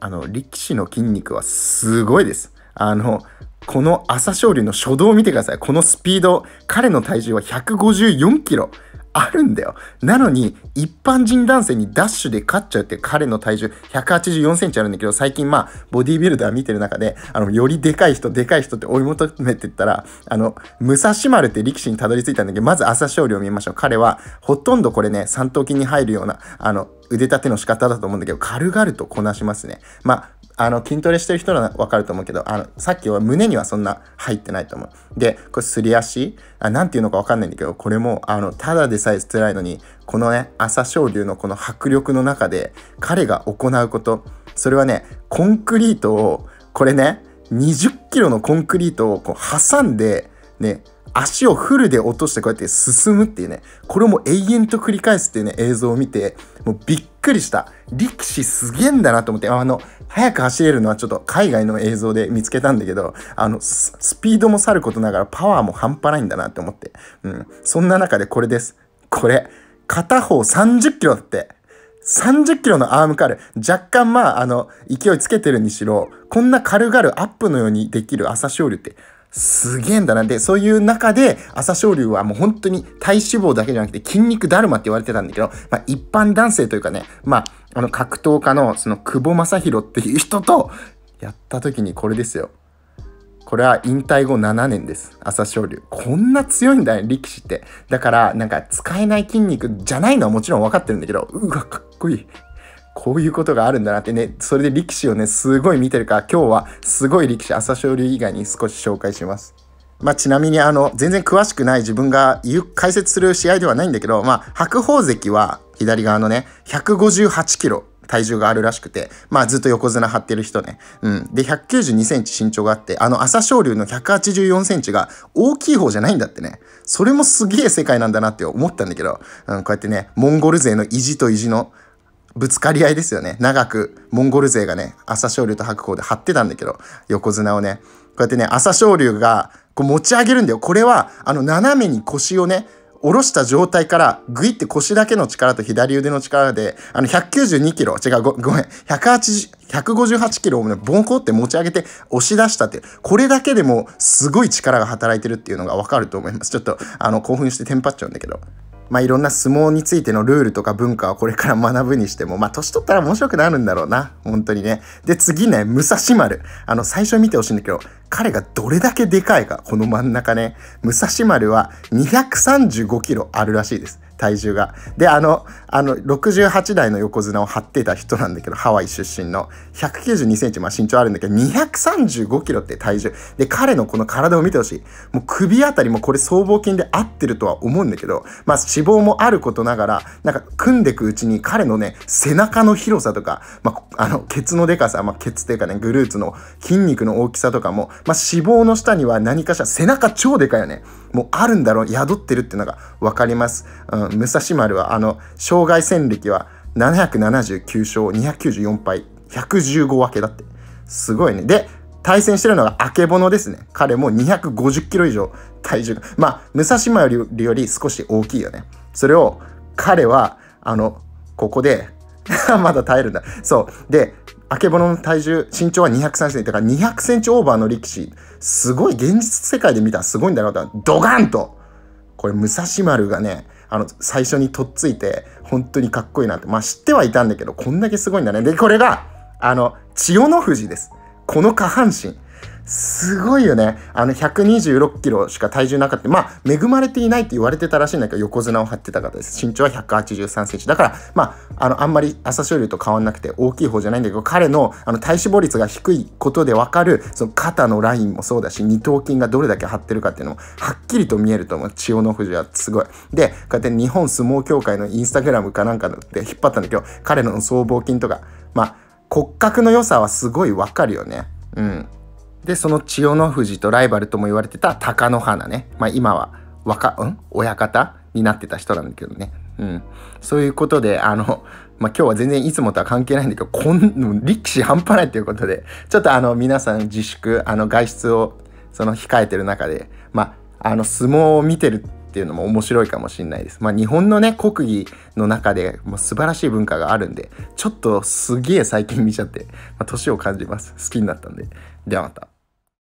あの、力士の筋肉はすごいです。あの、この朝青龍の初動を見てください。このスピード、彼の体重は154キロあるんだよ。なのに、一般人男性にダッシュで勝っちゃうって彼の体重184センチあるんだけど、最近まあ、ボディービルダー見てる中で、あの、よりでかい人、でかい人って追い求めてったら、あの、武蔵丸って力士にたどり着いたんだけど、まず朝青龍を見ましょう。彼は、ほとんどこれね、三頭筋に入るような、あの、腕立ての仕方だと思うんだけど、軽々とこなしますね。まあ、あの、筋トレしてる人ならわかると思うけど、あの、さっきは胸にはそんな入ってないと思う。で、これすり足あ、なんていうのかわかんないんだけど、これも、あの、ただでさえ辛いのに、このね、朝青龍のこの迫力の中で、彼が行うこと、それはね、コンクリートを、これね、20キロのコンクリートをこう挟んで、ね、足をフルで落としてこうやって進むっていうね、これも永遠と繰り返すっていうね、映像を見て、もうびっくりした。力士すげえんだなと思って、あの、早く走れるのはちょっと海外の映像で見つけたんだけど、あの、スピードもさることながらパワーも半端ないんだなって思って。うん。そんな中でこれです。これ。片方30キロだって。30キロのアームカル。若干まあ、あの、勢いつけてるにしろ、こんな軽々アップのようにできる朝青龍って、すげえんだな。で、そういう中で、朝青龍はもう本当に体脂肪だけじゃなくて筋肉だるまって言われてたんだけど、まあ一般男性というかね、まあ、あの格闘家のその久保正宏っていう人とやった時にこれですよ。これは引退後7年です。朝青龍。こんな強いんだよ、力士って。だから、なんか使えない筋肉じゃないのはもちろん分かってるんだけど、うわ、かっこいい。こういうことがあるんだなってね、それで力士をね、すごい見てるから、今日はすごい力士、朝青龍以外に少し紹介します。まあ、ちなみにあの、全然詳しくない自分が言う、解説する試合ではないんだけど、まあ、白鵬関は左側のね、158キロ体重があるらしくて、まあずっと横綱張ってる人ね。うん。で、192センチ身長があって、あの朝青龍の184センチが大きい方じゃないんだってね。それもすげえ世界なんだなって思ったんだけど、うん、こうやってね、モンゴル勢の意地と意地の、ぶつかり合いですよね。長く、モンゴル勢がね、朝青龍と白鵬で張ってたんだけど、横綱をね。こうやってね、朝青龍がこう持ち上げるんだよ。これは、あの、斜めに腰をね、下ろした状態から、グイって腰だけの力と左腕の力で、あの、192キロ、違う、ごごめん、180、158キロをね、ボンコって持ち上げて押し出したってこれだけでもすごい力が働いてるっていうのが分かると思います。ちょっと、あの、興奮してテンパっちゃうんだけど。まあ、いろんな相撲についてのルールとか文化はこれから学ぶにしても、まあ、年取ったら面白くなるんだろうな。本当にね。で、次ね、武蔵丸。あの、最初見てほしいんだけど、彼がどれだけでかいか、この真ん中ね。武蔵丸は235キロあるらしいです。体重が。で、あの、あの、68代の横綱を張ってた人なんだけど、ハワイ出身の。192センチ、まあ身長あるんだけど、235キロって体重。で、彼のこの体を見てほしい。もう首あたりもこれ僧帽筋で合ってるとは思うんだけど、まあ脂肪もあることながら、なんか組んでくうちに彼のね、背中の広さとか、まあ、あの、ケツのでかさ、まあケツっていうかね、グルーツの筋肉の大きさとかも、まあ脂肪の下には何かしら背中超でかいよね。もうあるんだろう、宿ってるっていうのがわかります。うん。武蔵丸は、あの、生涯戦歴は779勝294敗、115分けだって。すごいね。で、対戦してるのがあけぼのですね。彼も250キロ以上体重が。まあ、武蔵丸よりより少し大きいよね。それを、彼は、あの、ここで まだ耐えるんだ。そう。で、あけぼのの体重、身長は2 3センチ。だから200センチオーバーの力士。すごい、現実世界で見たらすごいんだなと。ドガンとこれ、武蔵丸がね、あの、最初にとっついて、本当にかっこいいなって。まあ、知ってはいたんだけど、こんだけすごいんだね。で、これが、あの、千代の富士です。この下半身。すごいよね。あの、126キロしか体重なかった。まあ、恵まれていないって言われてたらしいんだけど、横綱を張ってた方です。身長は183センチ。だから、まあ、あの、あんまり朝青龍と変わんなくて大きい方じゃないんだけど、彼の、あの、体脂肪率が低いことでわかる、その肩のラインもそうだし、二頭筋がどれだけ張ってるかっていうのも、はっきりと見えると思う。千代の富士はすごい。で、こうやって日本相撲協会のインスタグラムかなんかで引っ張ったんだけど、彼の僧帽筋とか、まあ、骨格の良さはすごいわかるよね。うん。でその千代の富士とライバルとも言われてた貴乃花ね、まあ、今は若うん親方になってた人なんだけどね、うん、そういうことであの、まあ、今日は全然いつもとは関係ないんだけどこん力士半端ないということでちょっとあの皆さん自粛あの外出をその控えてる中で、まあ、あの相撲を見てるっていうのも面白いかもしれないです。まあ、日本のね国技の中でもう素晴らしい文化があるんでちょっとすげえ最近見ちゃって、まあ、年を感じます好きになったんでではまた。